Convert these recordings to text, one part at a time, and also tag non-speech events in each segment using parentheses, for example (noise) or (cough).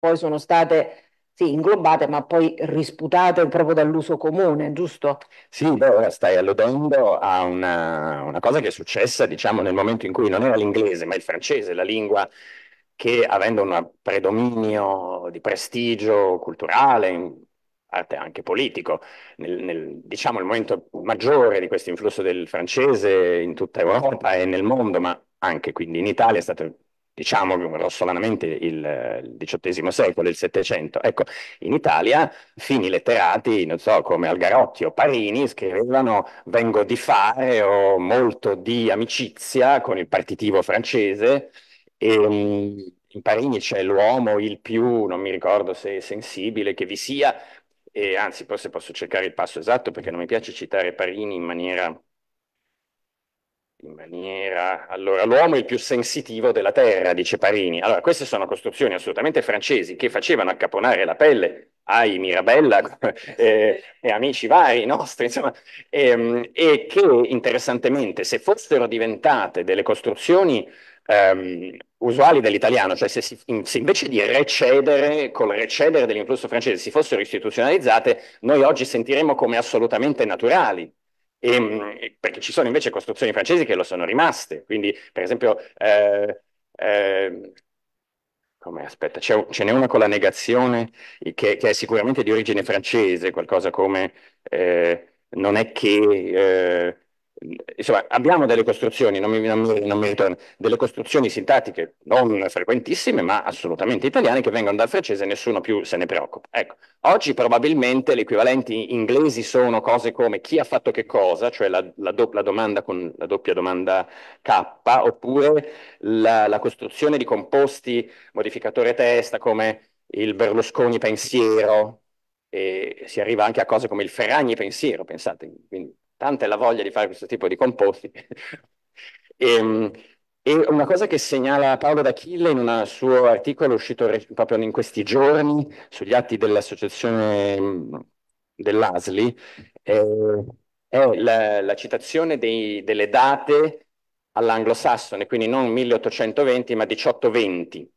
poi sono state sì, inglobate, ma poi risputate proprio dall'uso comune, giusto? Sì, beh, stai alludendo a una, una cosa che è successa, diciamo, nel momento in cui non era l'inglese, ma il francese, la lingua che avendo un predominio di prestigio culturale, in parte anche politico, nel, nel, diciamo il momento maggiore di questo influsso del francese in tutta Europa e nel mondo, ma anche quindi in Italia è stato diciamo grossolanamente il XVIII secolo, il Settecento. Ecco, in Italia fini letterati, non so, come Algarotti o Parini scrivevano vengo di fare o molto di amicizia con il partitivo francese e mm, in Parini c'è l'uomo il più, non mi ricordo se sensibile che vi sia, e anzi forse posso cercare il passo esatto perché non mi piace citare Parini in maniera in maniera... Allora, l'uomo è il più sensitivo della terra, dice Parini. Allora, queste sono costruzioni assolutamente francesi che facevano accaponare la pelle ai Mirabella (laughs) eh, e amici vari nostri, insomma, e, ehm, e che interessantemente, se fossero diventate delle costruzioni Um, usuali dell'italiano, cioè se, si, se, invece di recedere, col recedere dell'influsso francese, si fossero istituzionalizzate, noi oggi sentiremmo come assolutamente naturali e, ehm, perché ci sono invece costruzioni francesi che lo sono rimaste, quindi per esempio... Eh, eh, come aspetta, ce n'è una con la negazione che, che, è sicuramente di origine francese, qualcosa come eh, non è che eh, insomma, abbiamo delle costruzioni, non mi, non, non mi, ritorno, delle costruzioni sintattiche non frequentissime, ma assolutamente italiane, che vengono dal francese e nessuno più se ne preoccupa. Ecco, oggi probabilmente le equivalenti inglesi sono cose come chi ha fatto che cosa, cioè la, la, do, la domanda con la doppia domanda K, oppure la, la costruzione di composti modificatore testa come il Berlusconi pensiero, e si arriva anche a cose come il Ferragni pensiero, pensate, quindi tanta è la voglia di fare questo tipo di composti. (laughs) e, ehm, e, una cosa che segnala Paolo D'Achille in un suo articolo uscito proprio in questi giorni sugli atti dell'associazione mm, dell'ASLI è, è la, la, citazione dei, delle date all'anglosassone, quindi non 1820 ma 1820,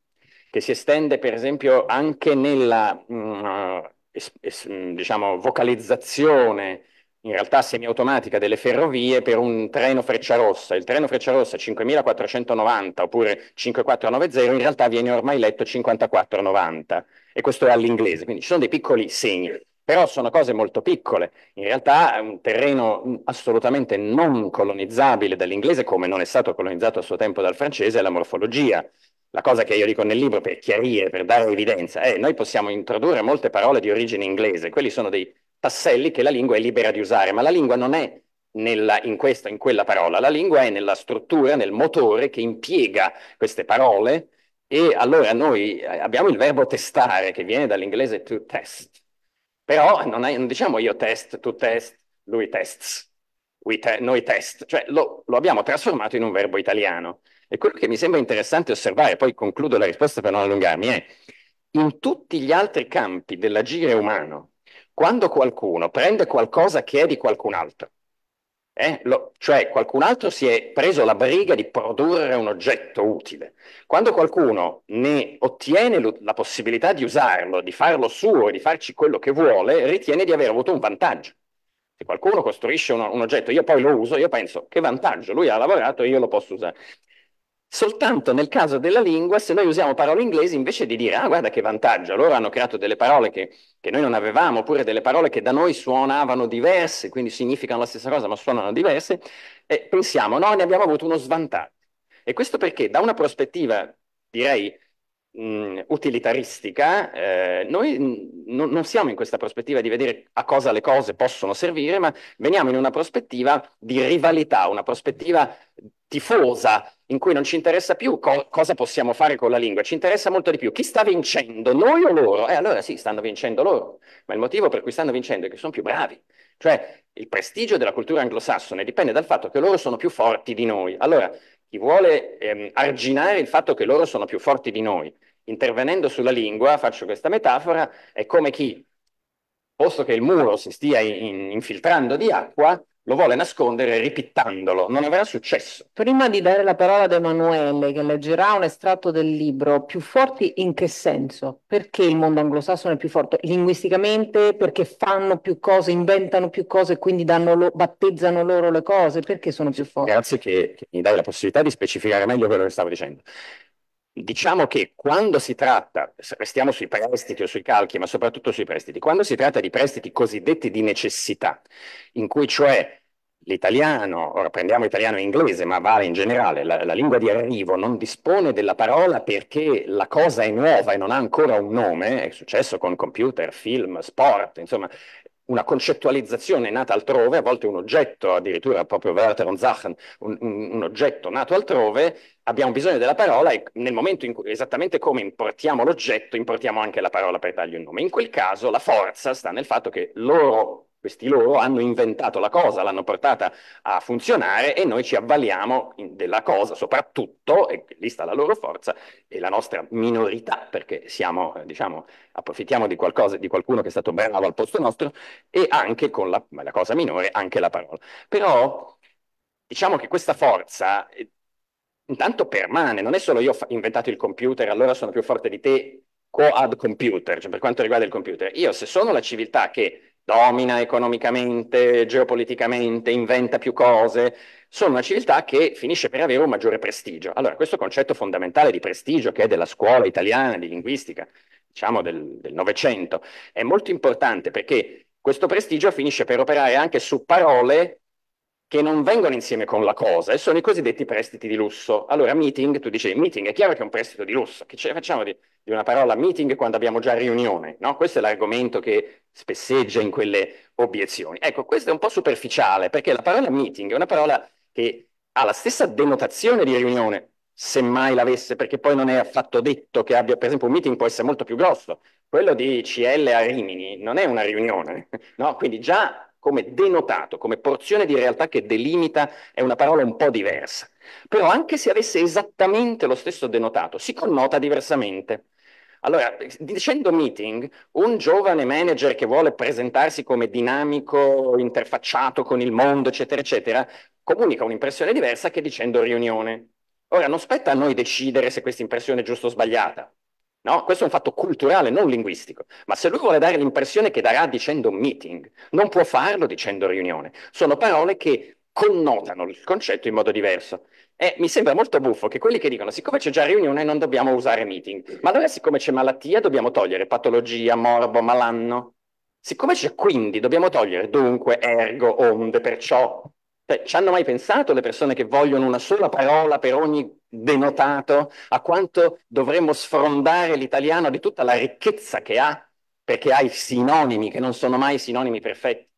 che si estende per esempio anche nella mh, mm, es, es, mm, diciamo, vocalizzazione in realtà semiautomatica delle ferrovie per un treno Frecciarossa. Il treno Frecciarossa 5490 oppure 5490 in realtà viene ormai letto 5490 e questo è all'inglese, quindi ci sono dei piccoli segni. Però sono cose molto piccole, in realtà è un terreno assolutamente non colonizzabile dall'inglese come non è stato colonizzato a suo tempo dal francese è la morfologia. La cosa che io dico nel libro per chiarire, per dare evidenza, è che noi possiamo introdurre molte parole di origine inglese, quelli sono dei tasselli che la lingua è libera di usare, ma la lingua non è nella, in questa, in quella parola, la lingua è nella struttura, nel motore che impiega queste parole e allora noi eh, abbiamo il verbo testare che viene dall'inglese to test, però non, è, non diciamo io test, to test, lui tests, te, noi test, cioè lo, lo abbiamo trasformato in un verbo italiano. E quello che mi sembra interessante osservare, poi concludo la risposta per non allungarmi, è in tutti gli altri campi dell'agire umano, quando qualcuno prende qualcosa che è di qualcun altro, eh, lo, cioè qualcun altro si è preso la briga di produrre un oggetto utile. Quando qualcuno ne ottiene l- la possibilità di usarlo, di farlo suo, di farci quello che vuole, ritiene di aver avuto un vantaggio. Se qualcuno costruisce uno, un oggetto, io poi lo uso, io penso che vantaggio, lui ha lavorato e io lo posso usare. Soltanto nel caso della lingua, se noi usiamo parole inglesi, invece di dire, ah guarda che vantaggio, loro hanno creato delle parole che, che, noi non avevamo, oppure delle parole che da noi suonavano diverse, quindi significano la stessa cosa ma suonano diverse, e pensiamo, no, ne abbiamo avuto uno svantaggio. E questo perché da una prospettiva, direi, mh, utilitaristica, eh, noi n- non siamo in questa prospettiva di vedere a cosa le cose possono servire, ma veniamo in una prospettiva di rivalità, una prospettiva tifosa in cui non ci interessa più co- cosa possiamo fare con la lingua, ci interessa molto di più chi sta vincendo, noi o loro? E eh, allora sì, stanno vincendo loro, ma il motivo per cui stanno vincendo è che sono più bravi. Cioè, il prestigio della cultura anglosassone dipende dal fatto che loro sono più forti di noi. Allora, chi vuole ehm, arginare il fatto che loro sono più forti di noi, intervenendo sulla lingua, faccio questa metafora, è come chi, posto che il muro si stia in- infiltrando di acqua, lo vuole nascondere ripittandolo, non avrà successo. Prima di dare la parola ad Emanuele, che leggerà un estratto del libro, più forti in che senso? Perché il mondo anglosassone è più forte? Linguisticamente? Perché fanno più cose, inventano più cose, e quindi lo, battezzano loro le cose? Perché sono più forti? Grazie che, che mi dai la possibilità di specificare meglio quello che stavo dicendo. Diciamo che quando si tratta, restiamo sui prestiti o sui calchi, ma soprattutto sui prestiti, quando si tratta di prestiti cosiddetti di necessità, in cui cioè l'italiano, ora prendiamo italiano e inglese, ma vale in generale, la, la, lingua di arrivo non dispone della parola perché la cosa è nuova e non ha ancora un nome, è successo con computer, film, sport, insomma, una concettualizzazione nata altrove, a volte un oggetto, addirittura proprio Werther und Sachen, un, un, un oggetto nato altrove, abbiamo bisogno della parola e nel momento in cui, esattamente come importiamo l'oggetto, importiamo anche la parola per dargli un nome. In quel caso la forza sta nel fatto che loro questi loro hanno inventato la cosa, l'hanno portata a funzionare e noi ci avvaliamo della cosa, soprattutto, e lì sta la loro forza, e la nostra minorità, perché siamo, eh, diciamo, approfittiamo di, qualcosa, di qualcuno che è stato bravo al posto nostro, e anche con la, la cosa minore, anche la parola. Però diciamo che questa forza eh, intanto permane, non è solo io ho inventato il computer, allora sono più forte di te, co-ad computer, cioè per quanto riguarda il computer. Io se sono la civiltà che domina economicamente, geopoliticamente, inventa più cose, sono una civiltà che finisce per avere un maggiore prestigio. Allora, questo concetto fondamentale di prestigio, che è della scuola italiana di linguistica, diciamo del Novecento, è molto importante perché questo prestigio finisce per operare anche su parole che non vengono insieme con la cosa e sono i cosiddetti prestiti di lusso. Allora, meeting, tu dici, meeting, è chiaro che è un prestito di lusso, che ce ne facciamo di di una parola meeting quando abbiamo già riunione, no? Questo è l'argomento che spesseggia in quelle obiezioni. Ecco, questo è un po' superficiale perché la parola meeting è una parola che ha la stessa denotazione di riunione, semmai l'avesse, perché poi non è affatto detto che abbia, per esempio, un meeting può essere molto più grosso. Quello di CL a Rimini non è una riunione, (laughs) no? Quindi già come denotato, come porzione di realtà che delimita, è una parola un po' diversa. Però anche se avesse esattamente lo stesso denotato, si connota diversamente. Allora, dicendo meeting, un giovane manager che vuole presentarsi come dinamico, interfacciato con il mondo, eccetera, eccetera, comunica un'impressione diversa che dicendo riunione. Ora, non spetta a noi decidere se questa impressione è giusta o sbagliata. No, questo è un fatto culturale, non linguistico. Ma se lui vuole dare l'impressione che darà dicendo meeting, non può farlo dicendo riunione. Sono parole che connotano il concetto in modo diverso. E eh, mi sembra molto buffo che quelli che dicono siccome c'è già riunione non dobbiamo usare meeting, ma allora siccome c'è malattia dobbiamo togliere patologia, morbo, malanno. Siccome c'è quindi dobbiamo togliere dunque, ergo, onde, perciò. Cioè, ci hanno mai pensato le persone che vogliono una sola parola per ogni denotato a quanto dovremmo sfrondare l'italiano di tutta la ricchezza che ha, perché ha i sinonimi che non sono mai sinonimi perfetti?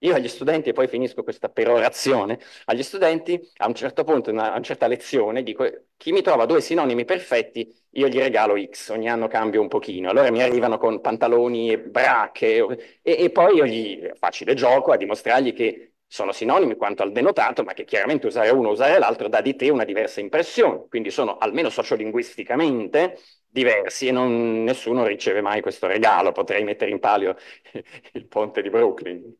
Io agli studenti, e poi finisco questa perorazione, agli studenti a un certo punto, una, a una certa lezione, dico chi mi trova due sinonimi perfetti, io gli regalo X, ogni anno cambio un pochino. Allora mi arrivano con pantaloni e brache e, e poi io gli faccio il gioco a dimostrargli che sono sinonimi quanto al denotato, ma che chiaramente usare uno o usare l'altro dà di te una diversa impressione, quindi sono almeno sociolinguisticamente diversi e non, nessuno riceve mai questo regalo, potrei mettere in palio (laughs) il ponte di Brooklyn.